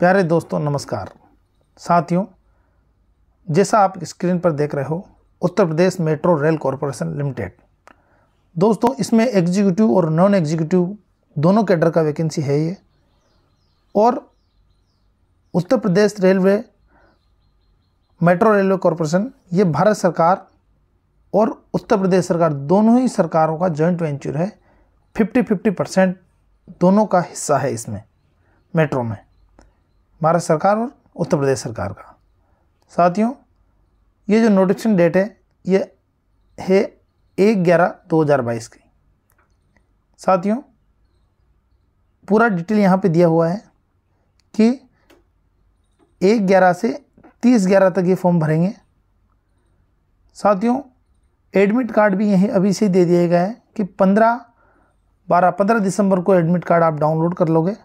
प्यारे दोस्तों नमस्कार साथियों जैसा आप स्क्रीन पर देख रहे हो Uttar Pradesh metro rail corporation limited दोस्तों इसमें एग्जीक्यूटिव और नॉन एग्जीक्यूटिव दोनों कैडर का वैकेंसी है ये और Uttar Pradesh railway metro railway corporation ये भारत सरकार और उत्तर प्रदेश सरकार दोनों ही सरकारों का जॉइंट वेंचर है फिफ्टी फिफ्टी परसेंट दोनों का हिस्सा है इसमें मेट्रो में भारत सरकार और उत्तर प्रदेश सरकार का साथियों ये जो नोटिफिकेशन डेट है ये है एक ग्यारह दो हज़ार बाईस की साथियों पूरा डिटेल यहाँ पे दिया हुआ है कि एक ग्यारह से तीस ग्यारह तक ये फॉर्म भरेंगे साथियों एडमिट कार्ड भी यहीं अभी से दे दिया गया है कि पंद्रह बारह पंद्रह दिसंबर को एडमिट कार्ड आप डाउनलोड कर लोगे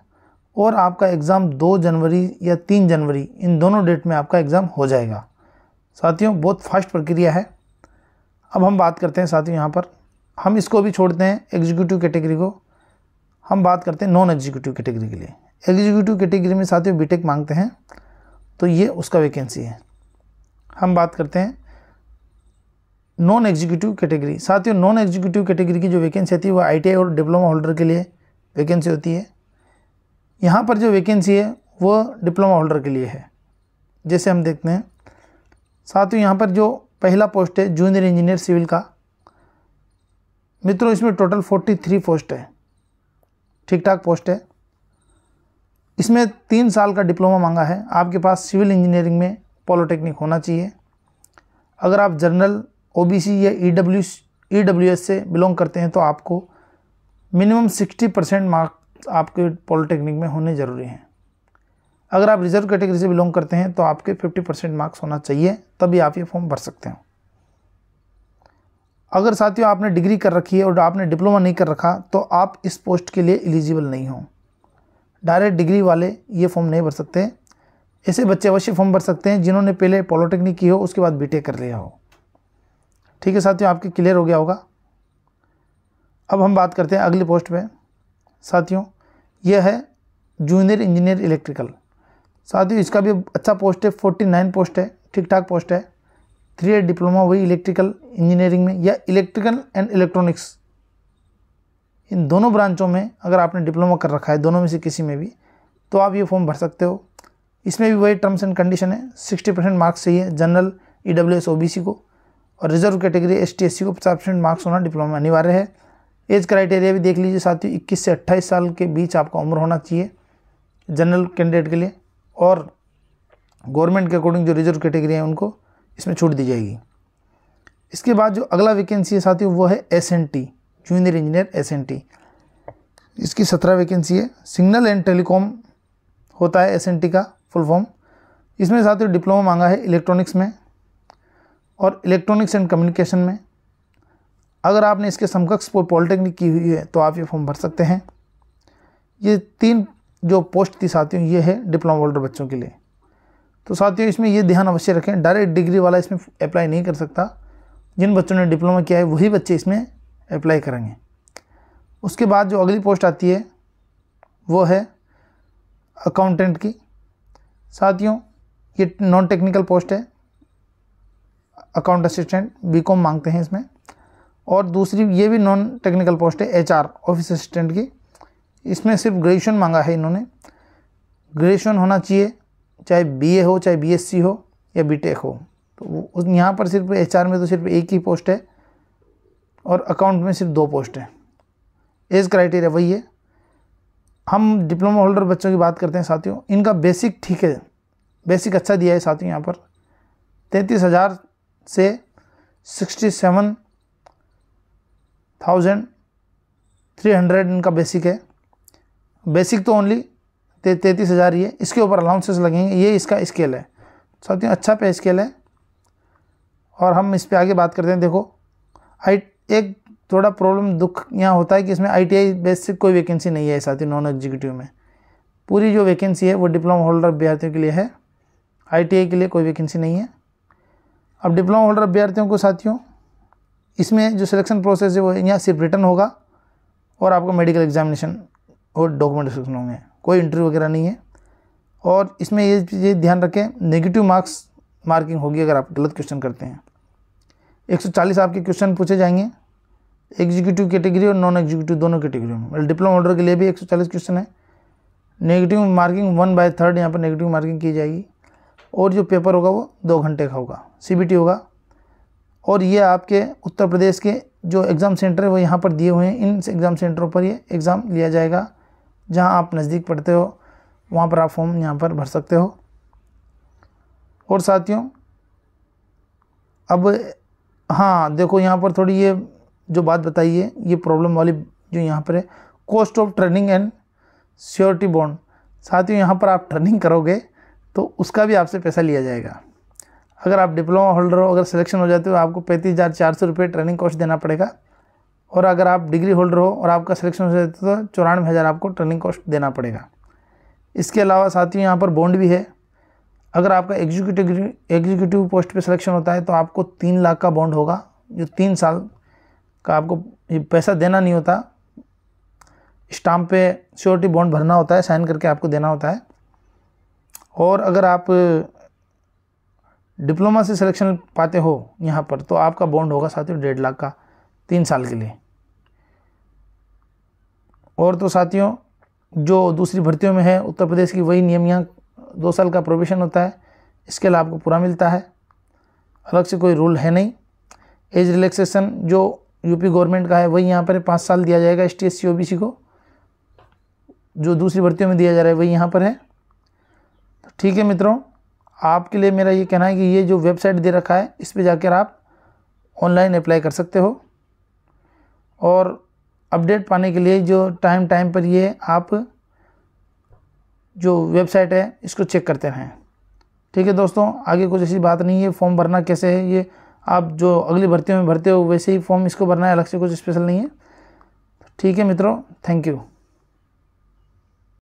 और आपका एग्ज़ाम दो जनवरी या तीन जनवरी इन दोनों डेट में आपका एग्ज़ाम हो जाएगा साथियों बहुत फास्ट प्रक्रिया है अब हम बात करते हैं साथियों यहाँ पर हम इसको भी छोड़ते हैं एग्जीक्यूटिव कैटेगरी को हम बात करते हैं नॉन एग्जीक्यूटिव कैटेगरी के लिए एग्जीक्यूटिव कैटेगरी में साथियों बी मांगते हैं तो ये उसका वैकेंसी है हम बात करते हैं नॉन एग्जीक्यूटिव कैटेगरी साथियों नॉन एग्जीक्यूटिव कैटेगरी की जो वैकेंसी होती है वो आईटीआई और डिप्लोमा होल्डर के लिए वैकेंसी होती है यहाँ पर जो वैकेंसी है वो डिप्लोमा होल्डर के लिए है जैसे हम देखते हैं साथ ही यहाँ पर जो पहला पोस्ट है जूनियर इंजीनियर सिविल का मित्रों इसमें टोटल फोर्टी थ्री पोस्ट है ठीक ठाक पोस्ट है इसमें तीन साल का डिप्लोमा मांगा है आपके पास सिविल इंजीनियरिंग में पॉलिटेक्निक होना चाहिए अगर आप जनरल ओबीसी या ईडब्ल्यू e ईडब्ल्यूएस e से बिलोंग करते हैं तो आपको मिनिमम सिक्सटी परसेंट मार्क आपके पॉलिटेक्निक में होने ज़रूरी हैं अगर आप रिजर्व कैटेगरी से बिलोंग करते हैं तो आपके 50 परसेंट मार्क्स होना चाहिए तभी आप ये फॉर्म भर सकते हो अगर साथियों आपने डिग्री कर रखी है और आपने डिप्लोमा नहीं कर रखा तो आप इस पोस्ट के लिए एलिजिबल नहीं हो डायरेक्ट डिग्री वाले ये फॉर्म नहीं भर सकते ऐसे बच्चे अवश्य फॉर्म भर सकते हैं जिन्होंने पहले पॉलिटेक्निक की हो उसके बाद बी कर लिया हो ठीक है साथियों आपके क्लियर हो गया होगा अब हम बात करते हैं अगली पोस्ट पर साथियों यह है जूनियर इंजीनियर इलेक्ट्रिकल साथियों इसका भी अच्छा पोस्ट है फोर्टी नाइन पोस्ट है ठीक ठाक पोस्ट है थ्री ईयर डिप्लोमा वही इलेक्ट्रिकल इंजीनियरिंग में या इलेक्ट्रिकल एंड इलेक्ट्रॉनिक्स इन दोनों ब्रांचों में अगर आपने डिप्लोमा कर रखा है दोनों में से किसी में भी तो आप ये फॉर्म भर सकते हो इसमें भी वही टर्म्स एंड कंडीशन है सिक्सटी परसेंट मार्क्स चाहिए general E W S O B C को और reserve category S T S C को पचास परसेंट मार्क्स होना डिप्लोमा अनिवार्य है एज क्राइटेरिया भी देख लीजिए साथियों इक्कीस से अट्ठाईस साल के बीच आपका उम्र होना चाहिए जनरल कैंडिडेट के लिए और गवर्नमेंट के अकॉर्डिंग जो रिजर्व कैटेगरी है उनको इसमें छूट दी जाएगी इसके बाद जो अगला वैकेंसी है साथियों वो है S N T junior engineer S N T इसकी सत्रह वैकेंसी है सिग्नल एंड टेलीकॉम होता है एस एन टी का फुल फॉर्म इसमें साथियों डिप्लोमा मांगा है इलेक्ट्रॉनिक्स में और इलेक्ट्रॉनिक्स एंड कम्युनिकेशन में अगर आपने इसके समकक्ष कोई पॉलिटेक्निक की हुई है तो आप ये फॉर्म भर सकते हैं ये तीन जो पोस्ट थी साथियों ये है डिप्लोमा होल्डर बच्चों के लिए तो साथियों इसमें ये ध्यान अवश्य रखें डायरेक्ट डिग्री वाला इसमें अप्लाई नहीं कर सकता जिन बच्चों ने डिप्लोमा किया है वही बच्चे इसमें अप्लाई करेंगे उसके बाद जो अगली पोस्ट आती है वो है अकाउंटेंट की साथियों ये नॉन टेक्निकल पोस्ट है अकाउंट असिस्टेंट बीकॉम मांगते हैं इसमें और दूसरी ये भी नॉन टेक्निकल पोस्ट है एच ऑफिस असिस्टेंट की इसमें सिर्फ ग्रेजुएशन मांगा है इन्होंने ग्रेजुएशन होना चाहिए चाहे बीए हो चाहे बीएससी हो या बीटेक हो तो उस यहाँ पर सिर्फ एचआर में तो सिर्फ एक ही पोस्ट है और अकाउंट में सिर्फ दो पोस्ट है एज क्राइटेरिया वही है हम डिप्लोमा होल्डर बच्चों की बात करते हैं साथियों इनका बेसिक ठीक है बेसिक अच्छा दिया है साथियों यहाँ पर तैंतीस हज़ार से sixty seven thousand three hundred इनका बेसिक है बेसिक तो ओनली ते तैंतीस हज़ार ही है इसके ऊपर अलाउंसेस लगेंगे ये इसका स्केल है साथियों अच्छा पे स्केल है और हम इस पर आगे बात करते हैं देखो आई एक थोड़ा प्रॉब्लम दुख यहाँ होता है कि इसमें आई टी बेसिक कोई वैकेंसी नहीं है साथियों नॉन एग्जीक्यूटिव में पूरी जो वैकेंसी है वो डिप्लोमा होल्डर अभ्यर्थियों के लिए है आई के लिए कोई वैकेंसी नहीं है अब डिप्लोमा होल्डर अभ्यर्थियों को साथियों इसमें जो सिलेक्शन प्रोसेस है वो यहाँ सिर्फ रिटर्न होगा और आपका मेडिकल एग्जामिनेशन और डॉक्यूमेंट सिलेक्शन होंगे कोई इंटरव्यू वगैरह नहीं है और इसमें ये ये ध्यान रखें नेगेटिव मार्क्स मार्किंग होगी अगर आप गलत क्वेश्चन करते हैं 140 आपके क्वेश्चन पूछे जाएंगे एग्जीक्यूटिव कैटेगरी और नॉन एग्जीक्यूटिव दोनों कैटेगरी में डिप्लोमा ऑर्डर के लिए भी 140 क्वेश्चन है negative marking one by third यहाँ पर नेगेटिव मार्किंग की जाएगी और जो पेपर होगा वो दो घंटे का होगा सी होगा और ये आपके उत्तर प्रदेश के जो एग्ज़ाम सेंटर है वो यहाँ पर दिए हुए हैं इन एग्ज़ाम सेंटरों पर ये एग्ज़ाम लिया जाएगा जहाँ आप नज़दीक पढ़ते हो वहाँ पर आप फॉर्म यहाँ पर भर सकते हो और साथियों अब हाँ देखो यहाँ पर थोड़ी ये जो बात बताई है ये प्रॉब्लम वाली जो यहाँ पर है cost of training and surety bond साथियों यहाँ पर आप ट्रेनिंग करोगे तो उसका भी आपसे पैसा लिया जाएगा अगर आप डिप्लोमा होल्डर हो अगर सिलेक्शन हो जाते हो तो आपको पैंतीस हज़ार चार सौ रुपये ट्रेनिंग कॉस्ट देना पड़ेगा और अगर आप डिग्री होल्डर हो और आपका सिलेक्शन हो जाता है तो चौरानवे हज़ार आपको ट्रेनिंग कॉस्ट देना पड़ेगा इसके अलावा साथियों यहाँ पर बॉन्ड भी है अगर आपका एग्जीक्यूटिव एग्जीक्यूटिव पोस्ट पे सिलेक्शन होता है तो आपको तीन लाख का बॉन्ड होगा जो तीन साल का आपको पैसा देना नहीं होता स्टाम्प पे श्योरिटी बॉन्ड भरना होता है साइन करके आपको देना होता है और अगर आप डिप्लोमा से सिलेक्शन पाते हो यहाँ पर तो आपका बॉन्ड होगा साथियों डेढ़ लाख का तीन साल के लिए और तो साथियों जो दूसरी भर्तियों में है उत्तर प्रदेश की वही नियम यहाँ दो साल का प्रोबेशन होता है इसके लिए आपको पूरा मिलता है अलग से कोई रूल है नहीं एज रिलैक्सेशन जो यूपी गवर्नमेंट का है वही यहाँ पर पाँच साल दिया जाएगा एस टी एस सी को जो दूसरी भर्तियों में दिया जा रहा है वही यहाँ पर है तो ठीक है मित्रों आपके लिए मेरा ये कहना है कि ये जो वेबसाइट दे रखा है इस पर जाकर आप ऑनलाइन अप्लाई कर सकते हो और अपडेट पाने के लिए जो टाइम टाइम पर ये आप जो वेबसाइट है इसको चेक करते रहें ठीक है दोस्तों आगे कुछ ऐसी बात नहीं है फॉर्म भरना कैसे है ये आप जो अगली भर्ती में भरते हो वैसे ही फॉर्म इसको भरना है अलग से कुछ स्पेशल नहीं है ठीक है मित्रों थैंक यू